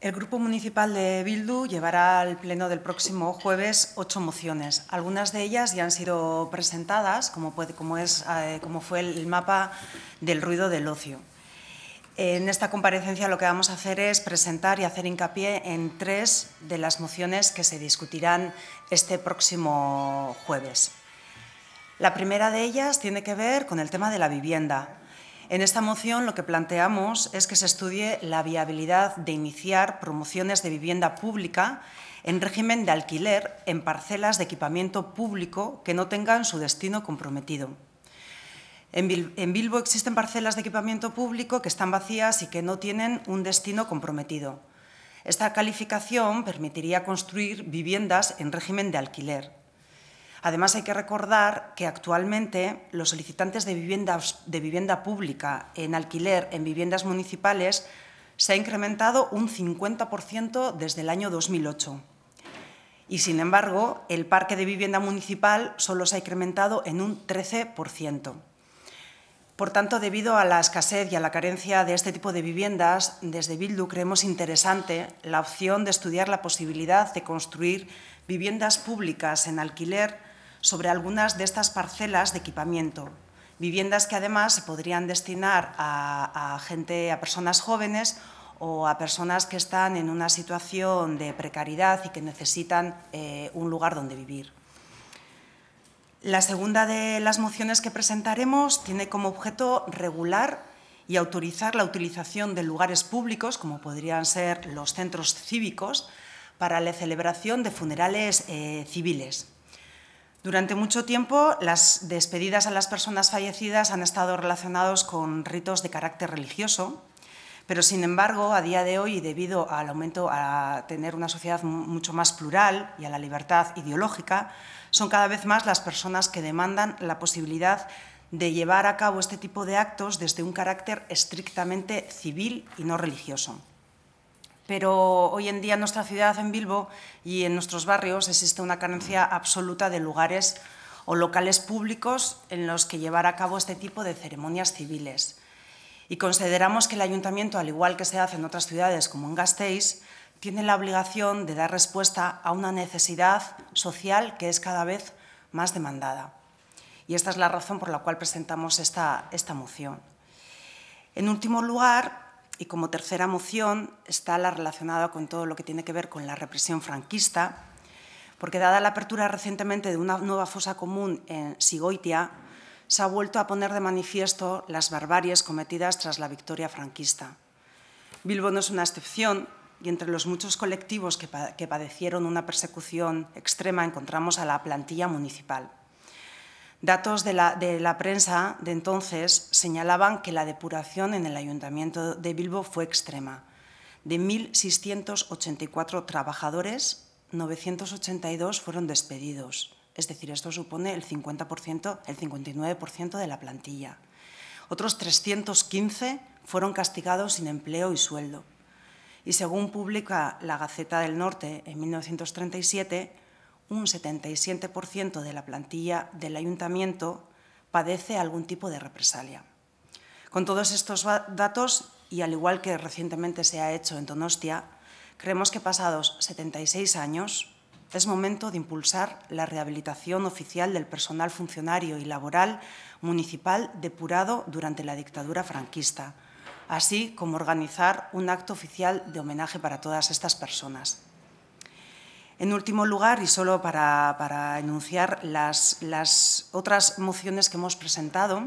El Grupo Municipal de Bildu llevará al Pleno del próximo jueves ocho mociones. Algunas de ellas ya han sido presentadas, como, puede, como, es, eh, como fue el mapa del ruido del ocio. En esta comparecencia lo que vamos a hacer es presentar y hacer hincapié en tres de las mociones que se discutirán este próximo jueves. La primera de ellas tiene que ver con el tema de la vivienda. En esta moción lo que planteamos es que se estudie la viabilidad de iniciar promociones de vivienda pública en régimen de alquiler en parcelas de equipamiento público que no tengan su destino comprometido. En Bilbo existen parcelas de equipamiento público que están vacías y que no tienen un destino comprometido. Esta calificación permitiría construir viviendas en régimen de alquiler. Además, hay que recordar que actualmente los solicitantes de vivienda, pública en alquiler en viviendas municipales se ha incrementado un 50% desde el año 2008. Y, sin embargo, el parque de vivienda municipal solo se ha incrementado en un 13%. Por tanto, debido a la escasez y a la carencia de este tipo de viviendas, desde Bildu creemos interesante la opción de estudiar la posibilidad de construir viviendas públicas en alquiler sobre algunas de estas parcelas de equipamiento. Viviendas que además se podrían destinar a, gente, a personas jóvenes o a personas que están en una situación de precariedad y que necesitan eh, un lugar donde vivir. La segunda de las mociones que presentaremos tiene como objeto regular y autorizar la utilización de lugares públicos, como podrían ser los centros cívicos, para la celebración de funerales eh, civiles. Durante mucho tiempo, las despedidas a las personas fallecidas han estado relacionados con ritos de carácter religioso, pero sin embargo, a día de hoy, debido al aumento a tener una sociedad mucho más plural y a la libertad ideológica, son cada vez más las personas que demandan la posibilidad de llevar a cabo este tipo de actos desde un carácter estrictamente civil y no religioso pero hoy en día en nuestra ciudad, en Bilbo y en nuestros barrios, existe una carencia absoluta de lugares o locales públicos en los que llevar a cabo este tipo de ceremonias civiles. Y consideramos que el ayuntamiento, al igual que se hace en otras ciudades como en Gasteiz, tiene la obligación de dar respuesta a una necesidad social que es cada vez más demandada. Y esta es la razón por la cual presentamos esta, esta moción. En último lugar, y como tercera moción está la relacionada con todo lo que tiene que ver con la represión franquista, porque dada la apertura recientemente de una nueva fosa común en Sigoitia, se ha vuelto a poner de manifiesto las barbaries cometidas tras la victoria franquista. Bilbo no es una excepción y entre los muchos colectivos que padecieron una persecución extrema encontramos a la plantilla municipal. Datos de la, prensa de entonces señalaban que la depuración en el Ayuntamiento de Bilbo fue extrema. De 1.684 trabajadores, 982 fueron despedidos. Es decir, esto supone el 50%, el 59% de la plantilla. Otros 315 fueron castigados sin empleo y sueldo. Y según publica la Gaceta del Norte en 1937, un 77% de la plantilla del ayuntamiento padece algún tipo de represalia. Con todos estos datos, y al igual que recientemente se ha hecho en Donostia, creemos que pasados 76 años es momento de impulsar la rehabilitación oficial del personal funcionario y laboral municipal depurado durante la dictadura franquista, así como organizar un acto oficial de homenaje para todas estas personas. En último lugar, y solo para, enunciar las, las, otras mociones que hemos presentado,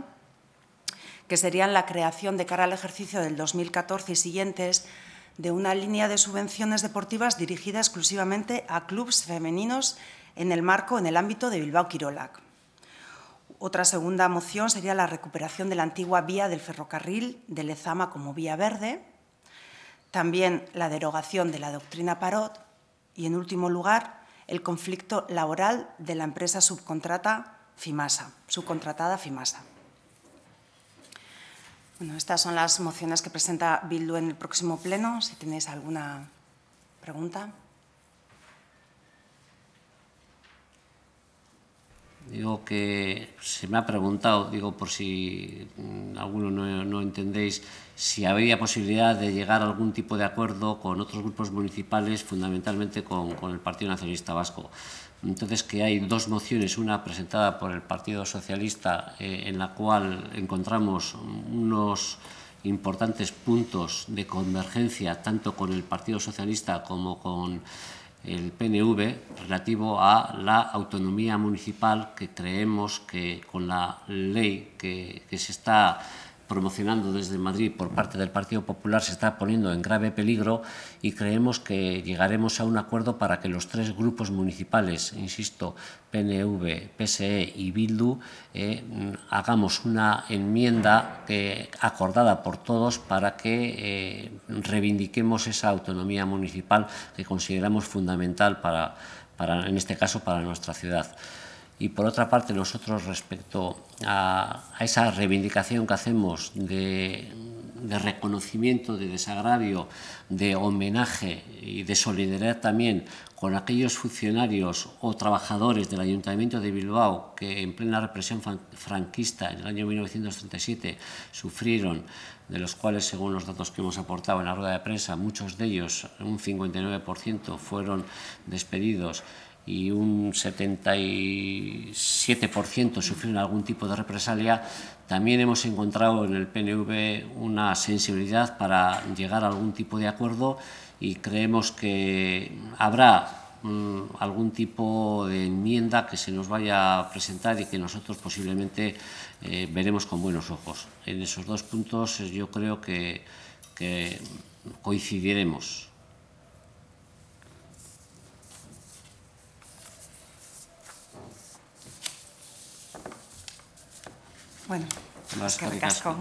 que serían la creación de cara al ejercicio del 2014 y siguientes de una línea de subvenciones deportivas dirigida exclusivamente a clubes femeninos en el marco, en el ámbito de Bilbao Quirolac. Otra segunda moción sería la recuperación de la antigua vía del ferrocarril de Lezama como vía verde, también la derogación de la doctrina Parot y, en último lugar, el conflicto laboral de la empresa subcontrata FIMASA, subcontratada FIMASA. Bueno, estas son las mociones que presenta Bildu en el próximo pleno. Si tenéis alguna pregunta. Digo que se me ha preguntado, digo por si mm, alguno no, entendéis, si había posibilidad de llegar a algún tipo de acuerdo con otros grupos municipales, fundamentalmente con, el Partido Nacionalista Vasco. Entonces, que hay dos mociones, una presentada por el Partido Socialista, eh, en la cual encontramos unos importantes puntos de convergencia tanto con el Partido Socialista como con el PNV relativo a la autonomía municipal que creemos que con la ley que, se está promocionando desde Madrid por parte del Partido Popular se está poniendo en grave peligro y creemos que llegaremos a un acuerdo para que los tres grupos municipales, insisto, PNV, PSE y Bildu, eh, hagamos una enmienda eh, acordada por todos para que eh, reivindiquemos esa autonomía municipal que consideramos fundamental para, en este caso, para nuestra ciudad y por otra parte nosotros respecto a, esa reivindicación que hacemos de, de, reconocimiento, de desagravio, de homenaje y de solidaridad también con aquellos funcionarios o trabajadores del Ayuntamiento de Bilbao que en plena represión franquista en el año 1937 sufrieron, de los cuales según los datos que hemos aportado en la rueda de prensa, muchos de ellos, un 59%, fueron despedidos y un 77% sufrieron algún tipo de represalia, también hemos encontrado en el PNV una sensibilidad para llegar a algún tipo de acuerdo y creemos que habrá mm, algún tipo de enmienda que se nos vaya a presentar y que nosotros posiblemente eh, veremos con buenos ojos. En esos dos puntos yo creo que coincidiremos. Bueno, que Casco.